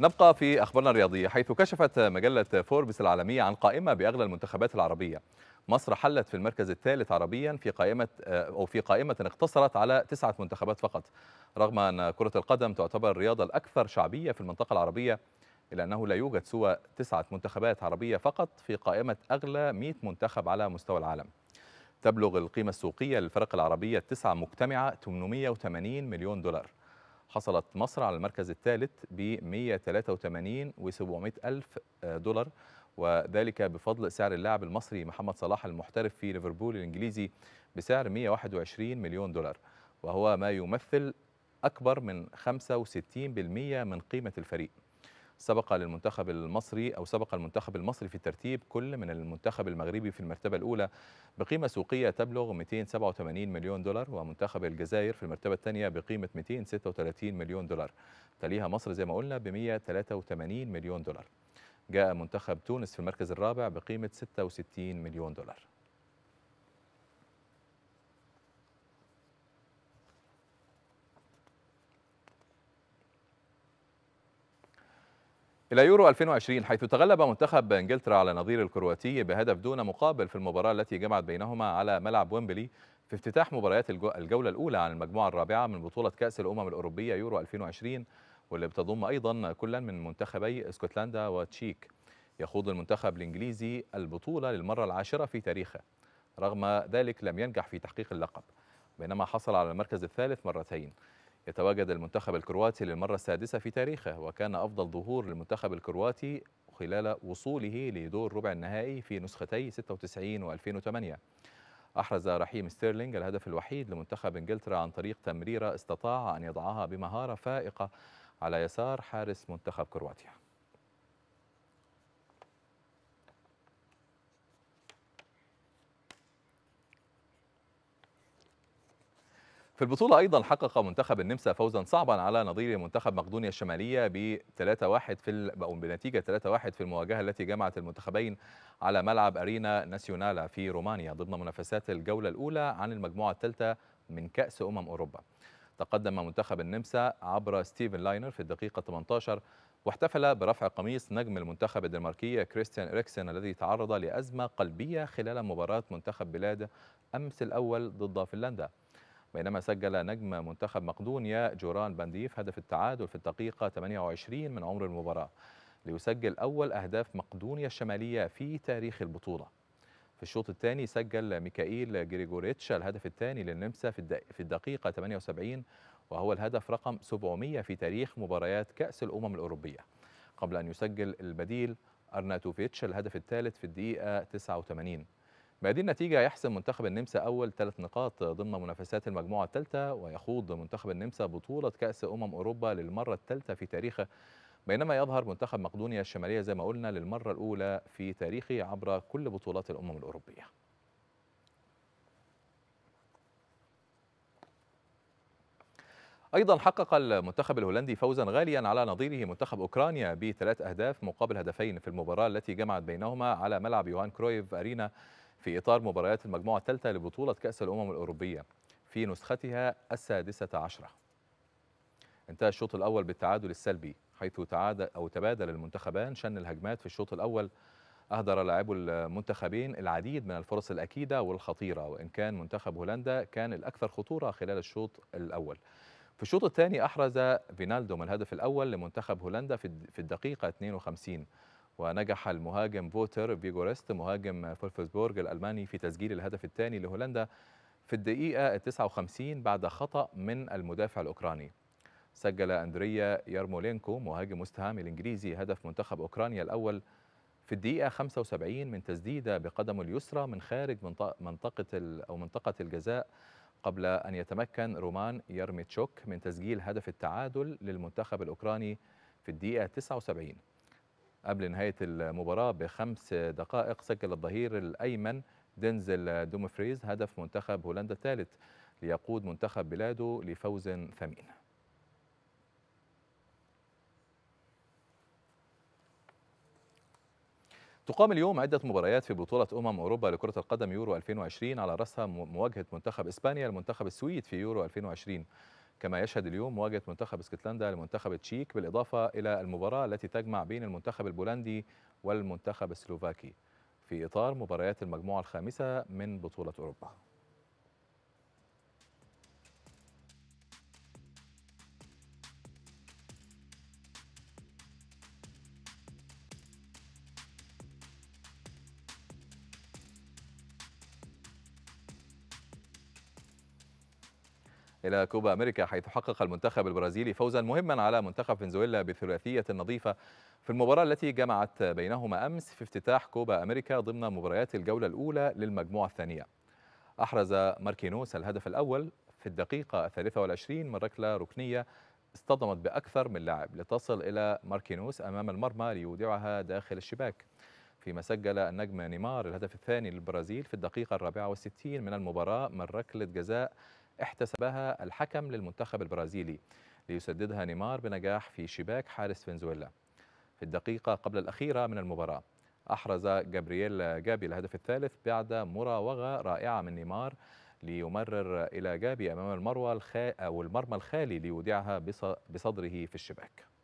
نبقى في أخبارنا الرياضية حيث كشفت مجلة فوربس العالمية عن قائمة بأغلى المنتخبات العربية مصر حلت في المركز الثالث عربيا في قائمة أو في قائمة اقتصرت على تسعة منتخبات فقط رغم أن كرة القدم تعتبر الرياضة الأكثر شعبية في المنطقة العربية إلا أنه لا يوجد سوى تسعة منتخبات عربية فقط في قائمة أغلى 100 منتخب على مستوى العالم تبلغ القيمة السوقية للفرق العربية التسعة مجتمعة 880 مليون دولار حصلت مصر على المركز الثالث ب 183 و700 ألف دولار وذلك بفضل سعر اللاعب المصري محمد صلاح المحترف في ليفربول الإنجليزي بسعر 121 مليون دولار وهو ما يمثل أكبر من 65% من قيمة الفريق سبق للمنتخب المصري أو سبق المنتخب المصري في الترتيب كل من المنتخب المغربي في المرتبة الأولى بقيمة سوقية تبلغ 287 مليون دولار ومنتخب الجزائر في المرتبة الثانية بقيمة 236 مليون دولار تليها مصر زي ما قلنا ب 183 مليون دولار جاء منتخب تونس في المركز الرابع بقيمة 66 مليون دولار إلى يورو 2020 حيث تغلب منتخب إنجلترا على نظير الكرواتي بهدف دون مقابل في المباراة التي جمعت بينهما على ملعب ويمبلي في افتتاح مباريات الجولة الأولى عن المجموعة الرابعة من بطولة كأس الأمم الأوروبية يورو 2020 واللي بتضم أيضا كلا من منتخبي اسكتلندا وتشيك يخوض المنتخب الإنجليزي البطولة للمرة العاشرة في تاريخه رغم ذلك لم ينجح في تحقيق اللقب بينما حصل على المركز الثالث مرتين يتواجد المنتخب الكرواتي للمرة السادسة في تاريخه وكان أفضل ظهور للمنتخب الكرواتي خلال وصوله لدور ربع النهائي في نسختي 96 و2008 أحرز رحيم ستيرلينج الهدف الوحيد لمنتخب إنجلترا عن طريق تمريرة استطاع أن يضعها بمهارة فائقة على يسار حارس منتخب كرواتيا في البطولة أيضا حقق منتخب النمسا فوزا صعبا على نظير منتخب مقدونيا الشمالية ب 3-1 في أو بنتيجة 3-1 في المواجهة التي جمعت المنتخبين على ملعب أرينا ناسيونالا في رومانيا ضمن منافسات الجولة الأولى عن المجموعة الثالثة من كأس أمم أوروبا. تقدم منتخب النمسا عبر ستيفن لاينر في الدقيقة 18 واحتفل برفع قميص نجم المنتخب الدنماركي كريستيان إريكسن الذي تعرض لأزمة قلبية خلال مباراة منتخب بلاده أمس الأول ضد فنلندا. بينما سجل نجم منتخب مقدونيا جوران بانديف هدف التعادل في الدقيقة 28 من عمر المباراة ليسجل أول أهداف مقدونيا الشمالية في تاريخ البطولة في الشوط الثاني سجل ميكائيل جريجوريتش الهدف الثاني للنمسا في الدقيقة 78 وهو الهدف رقم 700 في تاريخ مباريات كأس الأمم الأوروبية قبل أن يسجل البديل أرناتوفيتش الهدف الثالث في الدقيقة 89 بهذه النتيجة يحسم منتخب النمسا أول ثلاث نقاط ضمن منافسات المجموعة الثالثة ويخوض منتخب النمسا بطولة كأس أمم أوروبا للمرة الثالثة في تاريخه بينما يظهر منتخب مقدونيا الشمالية زي ما قلنا للمرة الأولى في تاريخه عبر كل بطولات الأمم الأوروبية أيضا حقق المنتخب الهولندي فوزا غاليا على نظيره منتخب أوكرانيا بثلاث أهداف مقابل هدفين في المباراة التي جمعت بينهما على ملعب يوهان كرويف أرينا في إطار مباريات المجموعة الثالثة لبطولة كأس الأمم الأوروبية في نسختها السادسة عشرة انتهى الشوط الأول بالتعادل السلبي حيث تعادل أو تبادل المنتخبان شن الهجمات في الشوط الأول أهدر لاعبو المنتخبين العديد من الفرص الأكيدة والخطيرة وإن كان منتخب هولندا كان الأكثر خطورة خلال الشوط الأول في الشوط الثاني أحرز فينالدوم الهدف الأول لمنتخب هولندا في الدقيقة 52 ونجح المهاجم فوتر فيجوريست مهاجم فولفسبورغ الألماني في تسجيل الهدف الثاني لهولندا في الدقيقة 59 بعد خطأ من المدافع الأوكراني سجل أندريا يارمولينكو مهاجم مستهام الإنجليزي هدف منتخب أوكرانيا الأول في الدقيقة 75 من تسديدة بقدمه اليسرى من خارج منطقة أو منطقة الجزاء قبل أن يتمكن رومان يرميتشوك من تسجيل هدف التعادل للمنتخب الأوكراني في الدقيقة 79 قبل نهاية المباراة بخمس دقائق سجل الظهير الأيمن دينزل دومفريز هدف منتخب هولندا الثالث ليقود منتخب بلاده لفوز ثمين تقام اليوم عدة مباريات في بطولة أمم أوروبا لكرة القدم يورو 2020 على رأسها مواجهة منتخب إسبانيا المنتخب السويد في يورو 2020 كما يشهد اليوم مواجهة منتخب اسكتلندا لمنتخب التشيك بالإضافة إلى المباراة التي تجمع بين المنتخب البولندي والمنتخب السلوفاكي في إطار مباريات المجموعة الخامسة من بطولة أوروبا إلى كوبا أمريكا حيث حقق المنتخب البرازيلي فوزا مهما على منتخب فنزويلا بثلاثية نظيفة في المباراة التي جمعت بينهما أمس في افتتاح كوبا أمريكا ضمن مباريات الجولة الأولى للمجموعة الثانية أحرز ماركينوس الهدف الأول في الدقيقة 23 من ركلة ركنية اصطدمت بأكثر من لاعب لتصل إلى ماركينوس أمام المرمى ليودعها داخل الشباك فيما سجل النجم نيمار الهدف الثاني للبرازيل في الدقيقة الرابعة والستين من المباراة من ركلة جزاء احتسبها الحكم للمنتخب البرازيلي ليسددها نيمار بنجاح في شباك حارس فنزويلا في الدقيقة قبل الأخيرة من المباراة أحرز جابرييل جابي الهدف الثالث بعد مراوغة رائعة من نيمار ليمرر إلى جابي أمام المروى أو المرمى الخالي ليودعها بصدره في الشباك